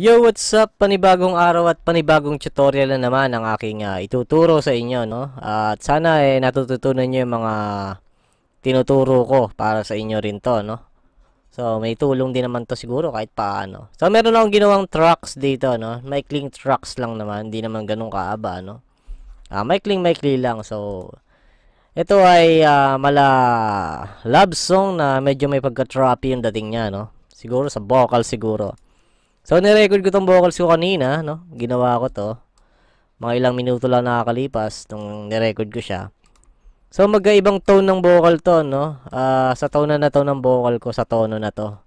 Yo, what's up? Panibagong araw at panibagong tutorial na naman ang aking uh, ituturo sa inyo, no? Uh, at sana eh natututunan niyo yung mga tinuturo ko para sa inyo rin 'to, no? So, may tulong din naman 'to siguro kahit paano. So, meron akong ginawang trucks dito, no? Maikling trucks lang naman, hindi naman ganun kaaba, no? Uh, ah, maikling maikli lang. So, ito ay uh, mala love song na medyo may pagka-trappy yung dating niya, no? Siguro sa vocal siguro. So, nirecord ko tong vocals ko kanina, no? Ginawa ko to. Mga ilang minuto lang nakakalipas nung nirecord ko siya. So, magkaibang tone ng vocal to, no? Uh, sa tono na to ng vocal ko, sa tono na to.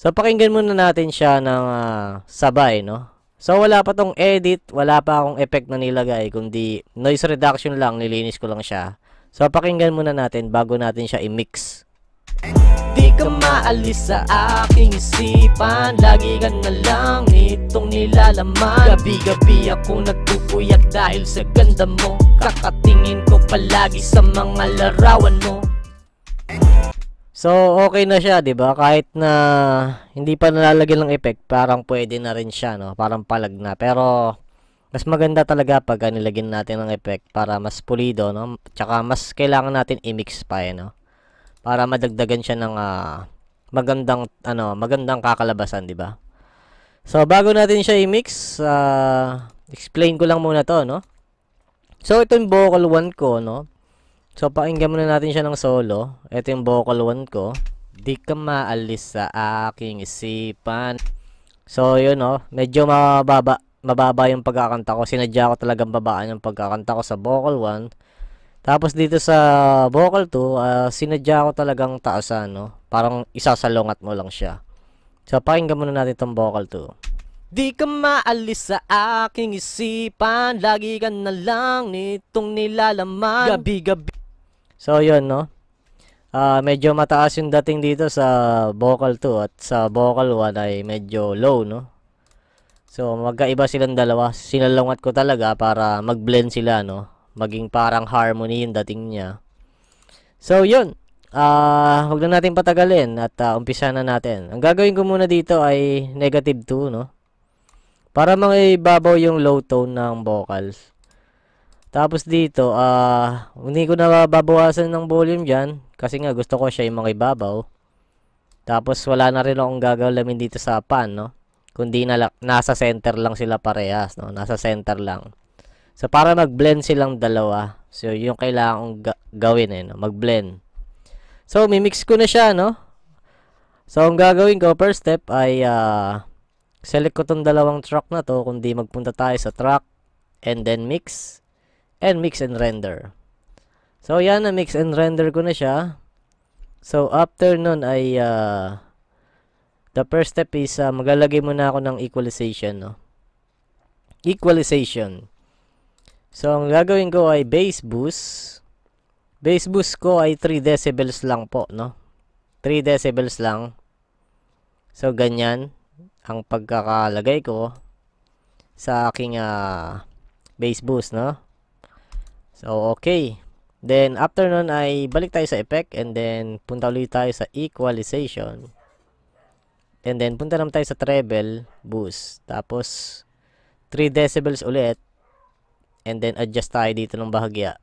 So, pakinggan muna natin siya ng uh, sabay, no? So, wala pa tong edit, wala pa akong effect na nilagay, kundi noise reduction lang, nilinis ko lang siya. So, pakinggan muna natin bago natin siya i-mix. Thank Di ka maalis sa aking isipan Lagi ka na lang itong nilalaman Gabi-gabi ako nagpupuyak dahil sa ganda mo Kakatingin ko palagi sa mga larawan mo So okay na siya, 'di ba? Kahit na hindi pa nalalagyan ng effect, parang pwede na rin siya, no? Parang palag na. Pero mas maganda talaga pag nilagyan natin ng effect para mas pulido, no? Tsaka mas kailangan natin i-mix pa, eh, no? para madagdagan siya ng uh, magandang ano, magandang kakalabasan, 'di ba? So bago natin siya i-mix, uh, explain ko lang muna 'to, no? So ito yung vocal 1 ko, no? So pakinggan muna natin siya ng solo. Ito yung vocal 1 ko. Di ka maalis sa aking isipan. So yun, no? Medyo mababa mababa yung pagkakanta ko. Sinadya ko talagang babaan yung pagkakanta ko sa vocal 1 tapos dito sa vocal 2, uh, ah, sinadya ko talagang taasan, no? Parang isasalungat mo lang siya. So, pakinggan muna natin itong vocal 2. Di ka maalis sa aking isipan Lagi ka na lang nitong nilalaman Gabi-gabi So yun no uh, Medyo mataas yung dating dito sa vocal 2 At sa vocal 1 ay medyo low no So magkaiba silang dalawa Sinalungat ko talaga para mag-blend sila no maging parang harmony yung dating niya. So, yun. Ah, uh, wag na natin patagalin at uh, umpisa na natin. Ang gagawin ko muna dito ay negative 2, no? Para mga ibabaw yung low tone ng vocals. Tapos dito, ah, uh, hindi ko na babawasan ng volume dyan. Kasi nga, gusto ko siya yung mga ibabaw. Tapos, wala na rin akong gagawin dito sa pan, no? Kundi na, nasa center lang sila parehas, no? Nasa center lang. So, para mag-blend silang dalawa, so, yung kailangan kong ga gawin, eh, no? mag-blend. So, mimix ko na siya, no? So, ang gagawin ko, first step ay, uh, select ko tong dalawang track na to, kundi magpunta tayo sa track, and then mix, and mix and render. So, yan, na-mix and render ko na siya. So, after nun ay, uh, the first step is, uh, maglalagay muna ako ng equalization, no? Equalization. So, ang gagawin ko ay bass boost. Bass boost ko ay 3 decibels lang po, no? 3 decibels lang. So, ganyan ang pagkakalagay ko sa aking uh, ah, bass boost, no? So, okay. Then, after nun ay balik tayo sa effect and then punta ulit tayo sa equalization. And then, punta naman tayo sa treble boost. Tapos, 3 decibels ulit. And then, adjust tayo dito ng bahagya.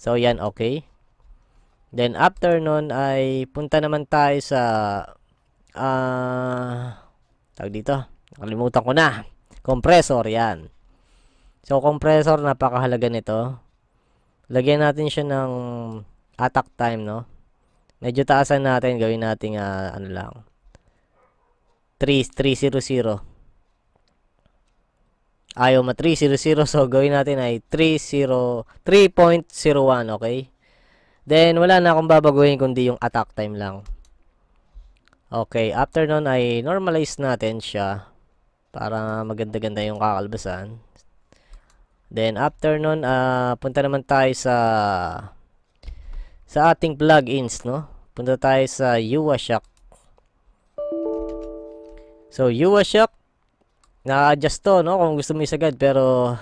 So, yan, okay. Then, after nun, ay punta naman tayo sa, ah, uh, dito, nakalimutan ko na. Compressor, yan. So, compressor, napakahalaga nito. Lagyan natin siya ng attack time, no? Medyo taasan natin, gawin natin, uh, ah, ano lang, 3, 300. Ayaw ma 300, so gawin natin ay 30, 3.01, okay? Then, wala na akong babaguhin kundi yung attack time lang. Okay, after nun ay normalize natin siya para maganda-ganda yung kakalbasan. Then, after nun, uh, punta naman tayo sa sa ating plugins, no? Punta tayo sa UwaShock. So, UwaShock, na-adjust to, no? Kung gusto mo isagad. Pero,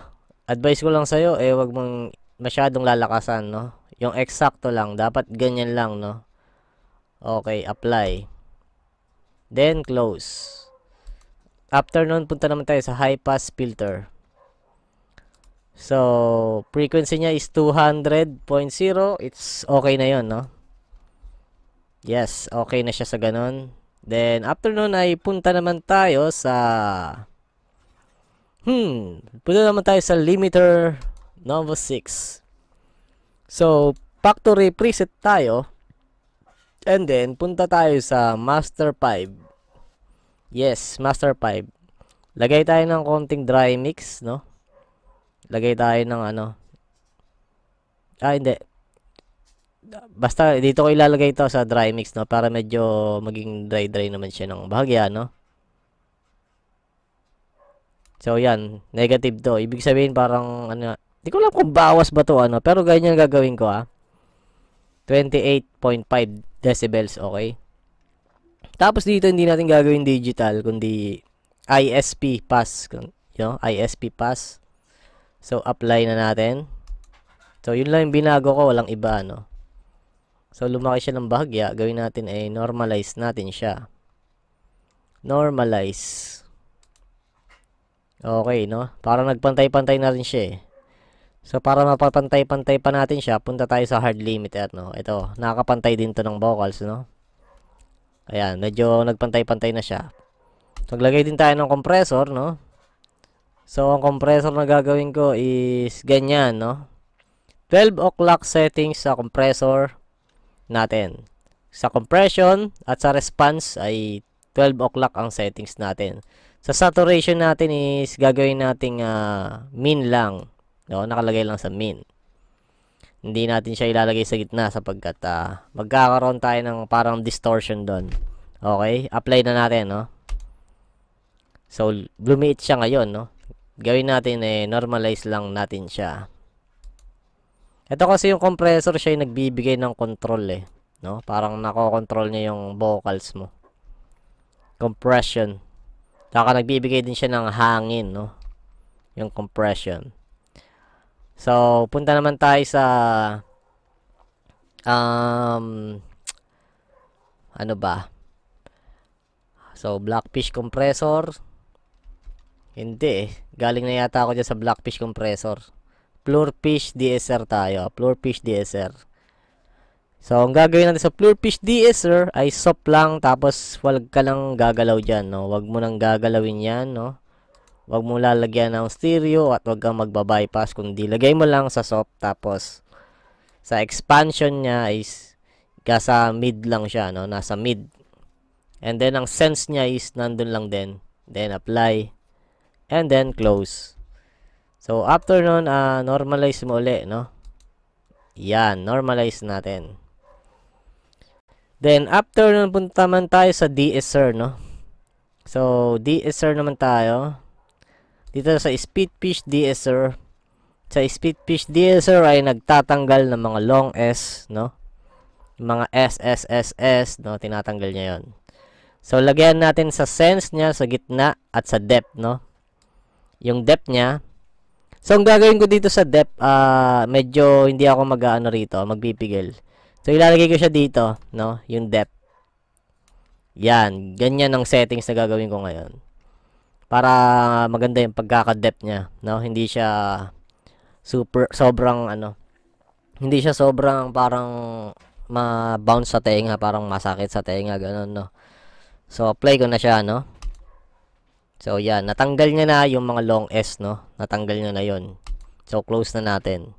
advice ko lang sa iyo eh, wag mong masyadong lalakasan, no? Yung eksakto lang. Dapat ganyan lang, no? Okay, apply. Then, close. After nun, punta naman tayo sa high pass filter. So, frequency niya is 200.0. It's okay na yon no? Yes, okay na siya sa ganun. Then, after nun ay punta naman tayo sa Hmm, punta naman tayo sa limiter number 6. So, factory preset tayo. And then, punta tayo sa master 5. Yes, master 5. Lagay tayo ng konting dry mix, no? Lagay tayo ng ano. Ah, hindi. Basta, dito ko ilalagay ito sa dry mix, no? Para medyo maging dry-dry naman siya ng bahagya, no? So, yan. Negative to. Ibig sabihin parang, ano, hindi ko alam kung bawas ba to, ano. Pero ganyan gagawin ko, ha. Ah. 28.5 decibels, okay? Tapos dito, hindi natin gagawin digital, kundi ISP pass. You know, ISP pass. So, apply na natin. So, yun lang yung binago ko. Walang iba, no? So, lumaki siya ng bahagya. Gawin natin ay eh, normalize natin siya. Normalize. Okay, no? Para nagpantay-pantay na rin siya eh. So, para mapapantay-pantay pa natin siya, punta tayo sa hard limiter, no? Ito, nakakapantay din to ng vocals, no? Ayan, medyo nagpantay-pantay na siya. Naglagay din tayo ng compressor, no? So, ang compressor na gagawin ko is ganyan, no? 12 o'clock settings sa compressor natin. Sa compression at sa response ay 12 o'clock ang settings natin. Sa saturation natin is gagawin nating uh, min lang. No, nakalagay lang sa min. Hindi natin siya ilalagay sa gitna sapagkat uh, magkakaroon tayo ng parang distortion doon. Okay? Apply na natin, no? So, lumiit siya ngayon, no? Gawin natin eh, normalize lang natin siya. Ito kasi yung compressor, siya yung nagbibigay ng control eh. No? Parang nakokontrol niya yung vocals mo. Compression. Tsaka nagbibigay din siya ng hangin, no? Yung compression. So, punta naman tayo sa um ano ba? So, Blackfish compressor. Hindi eh. Galing na yata ako dyan sa Blackfish compressor. Floorfish DSR tayo. Floorfish DSR. So, ang gagawin natin sa Plurfish DS, sir, ay soft lang, tapos wag ka lang gagalaw dyan, no? Wag mo nang gagalawin yan, no? Wag mo lalagyan ng stereo at wag kang magbabypass, kundi lagay mo lang sa soft, tapos sa expansion niya is sa mid lang siya, no? Nasa mid. And then, ang sense niya is nandun lang din. Then, apply. And then, close. So, after nun, uh, normalize mo ulit, no? Yan, normalize natin. Then, after nun, punta man tayo sa DSR, no? So, DSR naman tayo. Dito sa Speedfish DSR. Sa Speedfish DSR ay nagtatanggal ng mga long S, no? Mga SSSS, no? Tinatanggal niya yon. So, lagyan natin sa sense niya, sa gitna, at sa depth, no? Yung depth niya. So, ang gagawin ko dito sa depth, uh, medyo hindi ako mag-ano rito, magpipigil. So, ilalagay ko siya dito, no? Yung depth. Yan. Ganyan ang settings na gagawin ko ngayon. Para maganda yung pagkaka-depth niya, no? Hindi siya super, sobrang, ano, hindi siya sobrang parang ma-bounce sa tenga, parang masakit sa tenga, ganun, no? So, apply ko na siya, no? So, yan. Natanggal niya na yung mga long S, no? Natanggal niya na yon So, close na natin.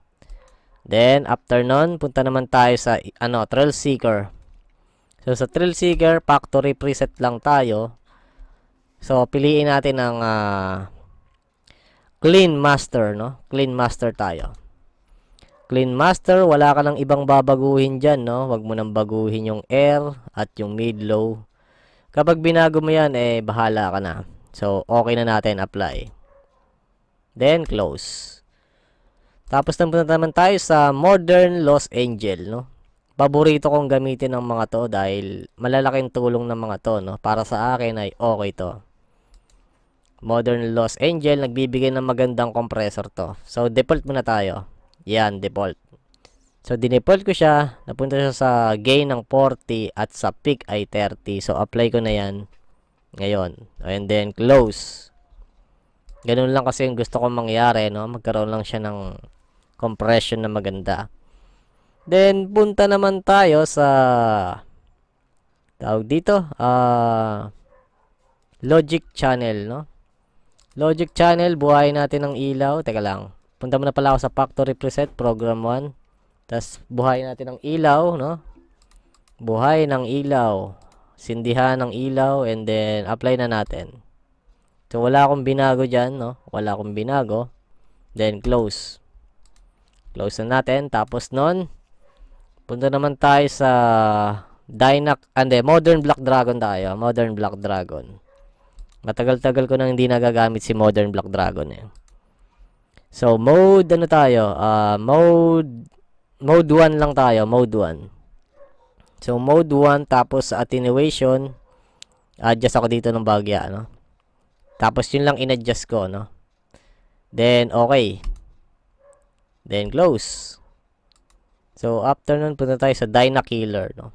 Then, after nun, punta naman tayo sa, ano, Trail Seeker. So, sa Trail Seeker, factory preset lang tayo. So, piliin natin ang uh, Clean Master, no? Clean Master tayo. Clean Master, wala ka ng ibang babaguhin dyan, no? Huwag mo nang baguhin yung air at yung mid-low. Kapag binago mo yan, eh, bahala ka na. So, okay na natin apply. Then, close. Tapos napunta naman tayo sa Modern Los Angel, no? Paborito kong gamitin ng mga to dahil malalaking tulong ng mga to, no? Para sa akin ay okay to. Modern Los Angel, nagbibigay ng magandang compressor to. So, default muna tayo. Yan, default. So, dinefault ko siya. Napunta siya sa gain ng 40 at sa peak ay 30. So, apply ko na yan ngayon. And then, close. Ganun lang kasi yung gusto kong mangyari, no? Magkaroon lang siya ng compression na maganda. Then, punta naman tayo sa tawag dito, uh, logic channel, no? Logic channel, buhayin natin ang ilaw. Teka lang. Punta muna pala ako sa factory preset, program 1. Tapos, buhayin natin ang ilaw, no? Buhay ng ilaw. Sindihan ng ilaw and then apply na natin. So, wala akong binago dyan, no? Wala akong binago. Then, close. Close na natin. Tapos nun, punta naman tayo sa Dynac, and ah, eh, Modern Black Dragon tayo. Modern Black Dragon. Matagal-tagal ko nang hindi nagagamit si Modern Black Dragon eh. So, mode ano tayo? Uh, mode mode 1 lang tayo. Mode 1. So, mode 1 tapos attenuation. Adjust ako dito ng bagya, ano? Tapos yun lang in-adjust ko, no? Then, okay. Then close. So after nun punta tayo sa Dyna Killer, no.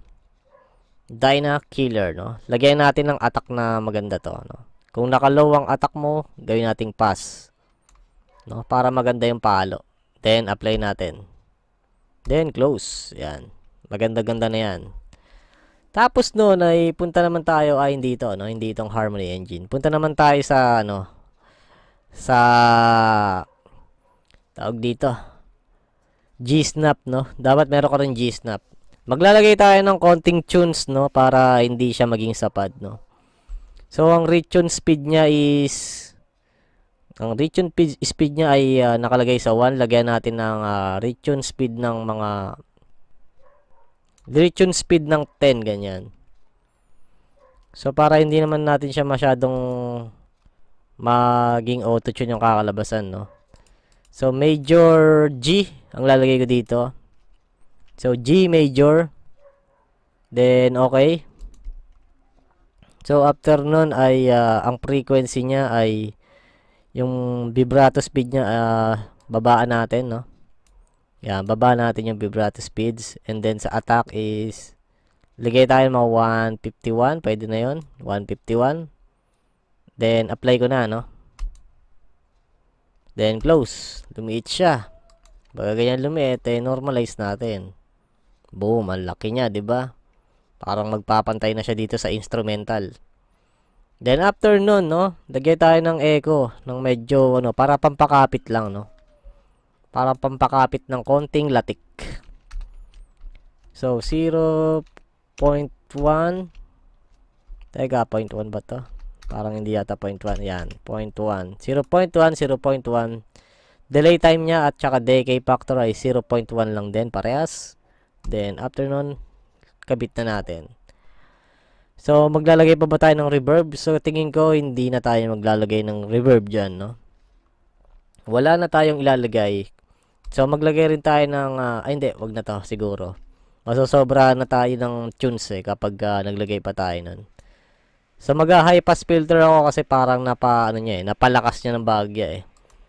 Dyna Killer, no. Lagyan natin ng attack na maganda to, no. Kung nakalow ang attack mo, gawin nating pass. No, para maganda yung palo. Then apply natin. Then close. Yan. Maganda-ganda na 'yan. Tapos no, ay punta naman tayo ay hindi ito, no, hindi itong Harmony Engine. Punta naman tayo sa ano sa tawag dito G-snap, no? Dapat meron ka rin G-snap. Maglalagay tayo ng konting tunes, no? Para hindi siya maging sapad, no? So, ang retune speed niya is... Ang retune speed niya ay uh, nakalagay sa 1. Lagyan natin ng uh, retune speed ng mga... Retune speed ng 10, ganyan. So, para hindi naman natin siya masyadong maging auto-tune yung kakalabasan, no? So, major G ang lalagay ko dito. So, G major. Then, okay. So, after nun ay uh, ang frequency niya ay yung vibrato speed niya uh, babaan natin, no? Yan, babaan natin yung vibrato speeds. And then sa attack is, ligay tayo mga 151. Pwede na yon 151. Then, apply ko na, no? Then close. Lumiit siya. Baga ganyan lumiit, eh, normalize natin. Boom, ang laki niya, 'di ba? Parang magpapantay na siya dito sa instrumental. Then after nun, no, lagay tayo ng echo, ng medyo, ano, para pampakapit lang, no. Para pampakapit ng konting latik. So, 0.1. Teka, 0.1 ba to? Parang hindi yata 0.1. Yan, 0.1. 0.1, 0.1. Delay time niya at saka decay factor ay 0.1 lang din parehas. Then, afternoon, kabit na natin. So, maglalagay pa ba tayo ng reverb? So, tingin ko, hindi na tayo maglalagay ng reverb dyan, no? Wala na tayong ilalagay. So, maglagay rin tayo ng, uh, ay hindi, wag na to, siguro. Masosobra na tayo ng tunes eh, kapag uh, naglagay pa tayo nun. So mag-high pass filter ako kasi parang napa ano niya eh, napalakas niya ng bagya eh.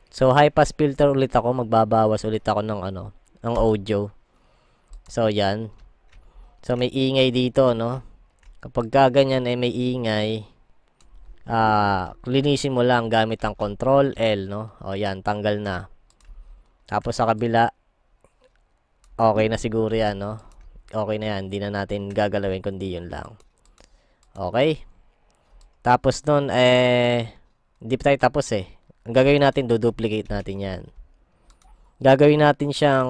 So high pass filter ulit ako, magbabawas ulit ako ng ano, ng audio. So yan. So may ingay dito no. Kapag gaganyan eh, may ingay. Ah, uh, linisin mo lang gamit ang control L no. O yan, tanggal na. Tapos sa kabila okay na siguro yan no. Okay na yan, hindi na natin gagalawin kundi yun lang. Okay? Tapos nun, eh, hindi pa tayo tapos eh. Ang gagawin natin, duduplicate natin yan. Gagawin natin siyang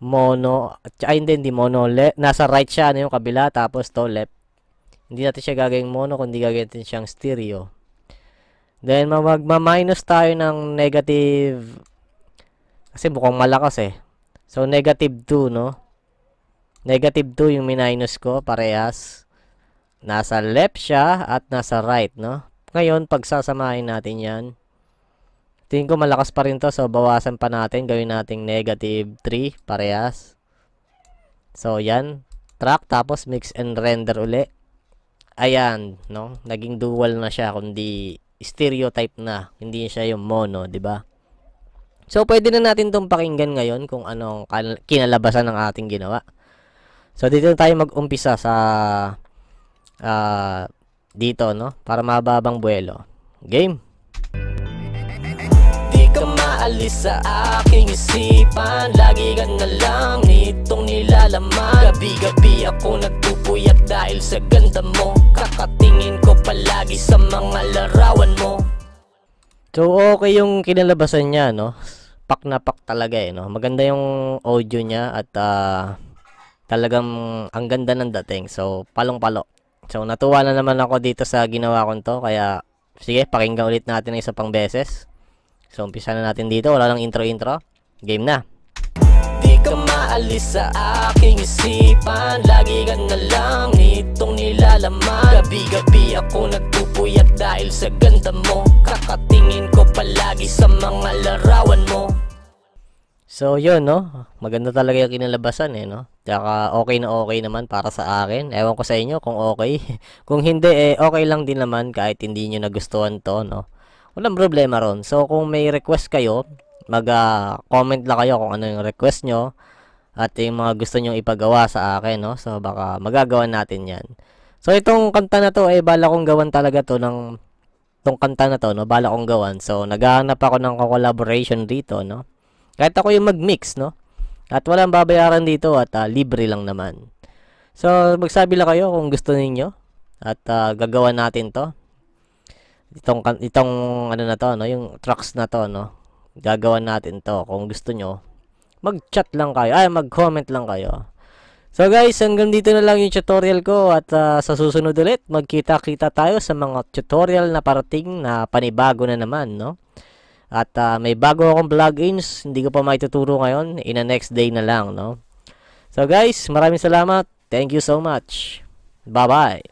mono, ay hindi, hindi mono, left. nasa right siya, ano yung kabila, tapos to left. Hindi natin siya gagawing mono, kundi gagawin natin siyang stereo. Then, magma-minus tayo ng negative, kasi mukhang malakas eh. So, negative 2, no? Negative 2 yung minus ko, parehas. Nasa left siya at nasa right, no? Ngayon, pagsasamahin natin yan. Tingin ko malakas pa rin to, so bawasan pa natin. Gawin nating negative 3, parehas. So, yan. Track, tapos mix and render uli. Ayan, no? Naging dual na siya, kundi stereotype na. Hindi siya yung mono, di ba? So, pwede na natin tong pakinggan ngayon kung anong kinalabasan ng ating ginawa. So, dito tayo mag-umpisa sa uh, dito, no? Para mababang buwelo. Game! Di ka maalis sa aking isipan Lagi ka na lang nitong nilalaman Gabi-gabi ako nagpupuyat dahil sa ganda mo Kakatingin ko palagi sa mga larawan mo So okay yung kinalabasan niya, no? Pak na pak talaga eh, no? Maganda yung audio niya at uh, talagang ang ganda ng dating. So, palong-palo. So, natuwa na naman ako dito sa ginawa ko to. Kaya, sige, pakinggan ulit natin ng isa pang beses. So, umpisa na natin dito. Wala lang intro-intro. Game na. Di ka maalis sa aking isipan Lagi ka na lang itong nilalaman Gabi-gabi ako nagpupuyat dahil sa ganda mo Kakatingin ko palagi sa mga larawan mo So yun no, maganda talaga yung kinalabasan eh no Tsaka okay na okay naman para sa akin. Ewan ko sa inyo kung okay. kung hindi, eh, okay lang din naman kahit hindi niyo nagustuhan to, no? Walang problema ron. So, kung may request kayo, mag-comment uh, lang kayo kung ano yung request nyo at yung mga gusto nyong ipagawa sa akin, no? So, baka magagawa natin yan. So, itong kanta na to, eh, bala kong gawan talaga to ng tong kanta na to, no? Bala kong gawan. So, naghahanap ako ng collaboration dito, no? Kahit ako yung mag-mix, no? At walang babayaran dito at uh, libre lang naman. So, magsabi lang kayo kung gusto ninyo at uh, gagawa natin 'to. Itong itong ano na 'to, no, yung trucks na 'to, no. Gagawa natin 'to kung gusto nyo. Mag-chat lang kayo, ay mag-comment lang kayo. So guys, hanggang dito na lang yung tutorial ko at uh, sa susunod ulit, magkita-kita tayo sa mga tutorial na parating na panibago na naman, no? At uh, may bago akong plugins, hindi ko pa maituturo ngayon, in the next day na lang, no? So guys, maraming salamat. Thank you so much. Bye-bye.